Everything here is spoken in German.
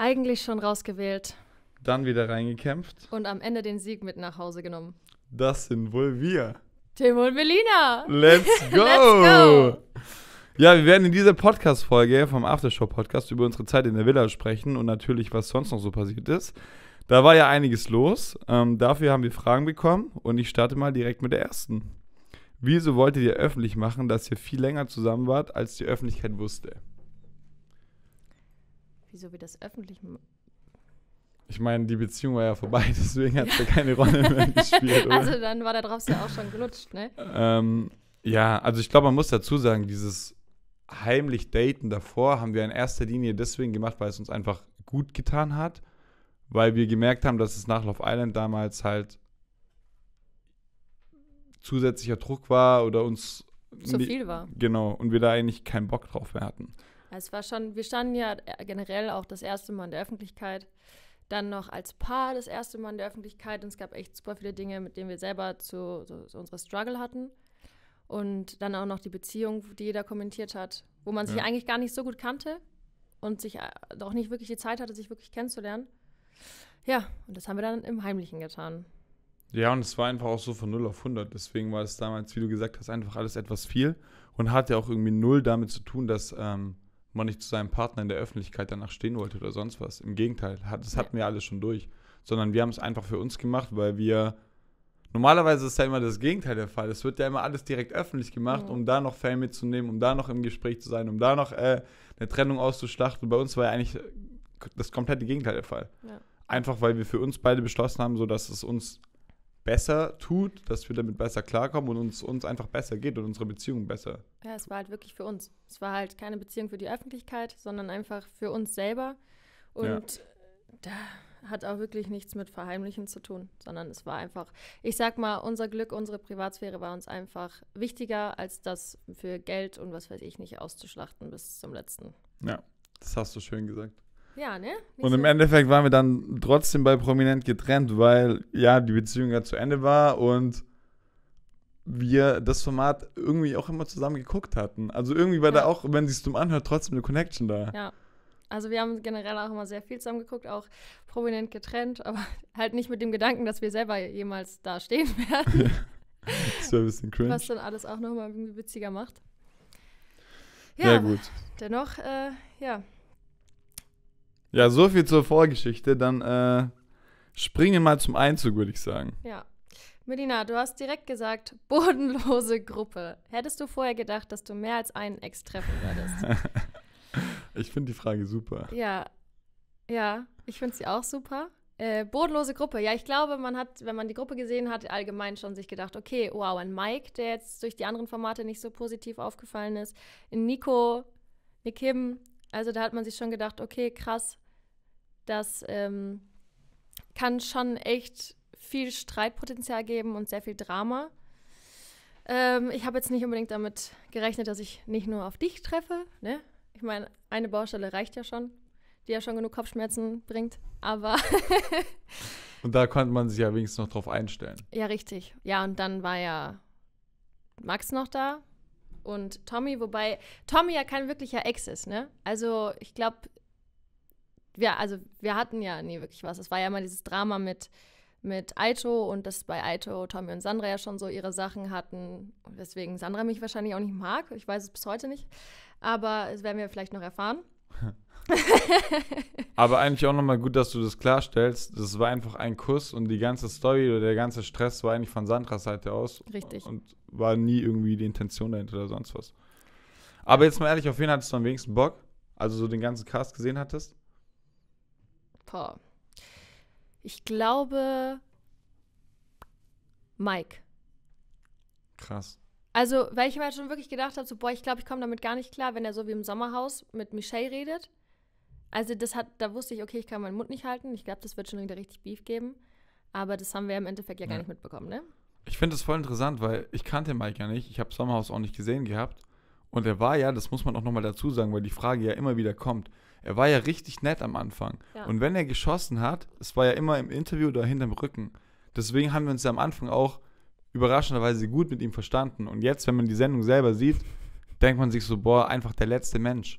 Eigentlich schon rausgewählt. Dann wieder reingekämpft. Und am Ende den Sieg mit nach Hause genommen. Das sind wohl wir. Tim und Melina. Let's go. Let's go. Ja, wir werden in dieser Podcast-Folge vom Aftershow-Podcast über unsere Zeit in der Villa sprechen und natürlich, was sonst noch so passiert ist. Da war ja einiges los. Ähm, dafür haben wir Fragen bekommen und ich starte mal direkt mit der ersten. Wieso wolltet ihr öffentlich machen, dass ihr viel länger zusammen wart, als die Öffentlichkeit wusste? wieso wir das öffentlich ich meine, die Beziehung war ja vorbei, deswegen hat es ja keine Rolle mehr gespielt. Oder? Also dann war da Drops ja auch schon gelutscht, ne? Ähm, ja, also ich glaube, man muss dazu sagen, dieses heimlich Daten davor haben wir in erster Linie deswegen gemacht, weil es uns einfach gut getan hat, weil wir gemerkt haben, dass es nach Love Island damals halt zusätzlicher Druck war oder uns zu viel war. Genau, und wir da eigentlich keinen Bock drauf mehr hatten. Es war schon, wir standen ja äh, generell auch das erste Mal in der Öffentlichkeit. Dann noch als Paar das erste Mal in der Öffentlichkeit. Und es gab echt super viele Dinge, mit denen wir selber zu, so, so unsere Struggle hatten. Und dann auch noch die Beziehung, die jeder kommentiert hat, wo man ja. sich eigentlich gar nicht so gut kannte und sich auch äh, nicht wirklich die Zeit hatte, sich wirklich kennenzulernen. Ja, und das haben wir dann im Heimlichen getan. Ja, und es war einfach auch so von 0 auf 100. Deswegen war es damals, wie du gesagt hast, einfach alles etwas viel und hatte auch irgendwie null damit zu tun, dass ähm, man nicht zu seinem Partner in der Öffentlichkeit danach stehen wollte oder sonst was. Im Gegenteil, das hatten wir alles schon durch. Sondern wir haben es einfach für uns gemacht, weil wir. Normalerweise ist ja immer das Gegenteil der Fall. Es wird ja immer alles direkt öffentlich gemacht, mhm. um da noch Fame mitzunehmen, um da noch im Gespräch zu sein, um da noch äh, eine Trennung auszuschlachten. Bei uns war ja eigentlich das komplette Gegenteil der Fall. Ja. Einfach weil wir für uns beide beschlossen haben, so dass es uns besser tut, dass wir damit besser klarkommen und uns, uns einfach besser geht und unsere Beziehung besser. Ja, es war halt wirklich für uns. Es war halt keine Beziehung für die Öffentlichkeit, sondern einfach für uns selber. Und ja. da hat auch wirklich nichts mit Verheimlichen zu tun, sondern es war einfach, ich sag mal, unser Glück, unsere Privatsphäre war uns einfach wichtiger, als das für Geld und was weiß ich nicht auszuschlachten bis zum letzten. Ja, das hast du schön gesagt. Ja, ne? Nicht und im so Endeffekt waren wir dann trotzdem bei Prominent getrennt, weil ja, die Beziehung ja zu Ende war und wir das Format irgendwie auch immer zusammen geguckt hatten. Also irgendwie war ja. da auch, wenn sie es dumm anhört, trotzdem eine Connection da. Ja. Also wir haben generell auch immer sehr viel zusammen geguckt, auch prominent getrennt, aber halt nicht mit dem Gedanken, dass wir selber jemals da stehen werden. Ja. das ein bisschen cringe. Was dann alles auch nochmal irgendwie witziger macht. Ja, ja gut. Dennoch, äh, ja, ja, so viel zur Vorgeschichte. Dann äh, springen wir mal zum Einzug, würde ich sagen. Ja. Medina, du hast direkt gesagt, bodenlose Gruppe. Hättest du vorher gedacht, dass du mehr als einen Ex treffen würdest? ich finde die Frage super. Ja, ja, ich finde sie auch super. Äh, bodenlose Gruppe. Ja, ich glaube, man hat, wenn man die Gruppe gesehen hat, allgemein schon sich gedacht, okay, wow, ein Mike, der jetzt durch die anderen Formate nicht so positiv aufgefallen ist, ein Nico, eine Kim, also da hat man sich schon gedacht, okay, krass, das ähm, kann schon echt viel Streitpotenzial geben und sehr viel Drama. Ähm, ich habe jetzt nicht unbedingt damit gerechnet, dass ich nicht nur auf dich treffe. Ne? Ich meine, eine Baustelle reicht ja schon, die ja schon genug Kopfschmerzen bringt. Aber und da konnte man sich ja wenigstens noch drauf einstellen. Ja, richtig. Ja, und dann war ja Max noch da und Tommy, wobei Tommy ja kein wirklicher Ex ist, ne? Also ich glaube, ja, also wir hatten ja nie wirklich was. Es war ja mal dieses Drama mit, mit Aito und dass bei Aito Tommy und Sandra ja schon so ihre Sachen hatten, weswegen Sandra mich wahrscheinlich auch nicht mag. Ich weiß es bis heute nicht, aber es werden wir vielleicht noch erfahren. Aber eigentlich auch nochmal gut, dass du das klarstellst. Das war einfach ein Kuss und die ganze Story oder der ganze Stress war eigentlich von Sandras Seite aus. Richtig. Und war nie irgendwie die Intention dahinter oder sonst was. Aber jetzt mal ehrlich, auf wen hattest du am wenigsten Bock? Also so den ganzen Cast gesehen hattest? Boah. Ich glaube Mike. Krass. Also, weil ich mir halt schon wirklich gedacht habe, so, boah, ich glaube, ich komme damit gar nicht klar, wenn er so wie im Sommerhaus mit Michelle redet. Also, das hat, da wusste ich, okay, ich kann meinen Mund nicht halten. Ich glaube, das wird schon wieder richtig Beef geben. Aber das haben wir im Endeffekt ja, ja. gar nicht mitbekommen, ne? Ich finde das voll interessant, weil ich kannte Mike ja nicht. Ich habe Sommerhaus auch nicht gesehen gehabt. Und er war ja, das muss man auch nochmal dazu sagen, weil die Frage ja immer wieder kommt. Er war ja richtig nett am Anfang. Ja. Und wenn er geschossen hat, es war ja immer im Interview oder hinterm Rücken. Deswegen haben wir uns ja am Anfang auch überraschenderweise gut mit ihm verstanden. Und jetzt, wenn man die Sendung selber sieht, denkt man sich so, boah, einfach der letzte Mensch.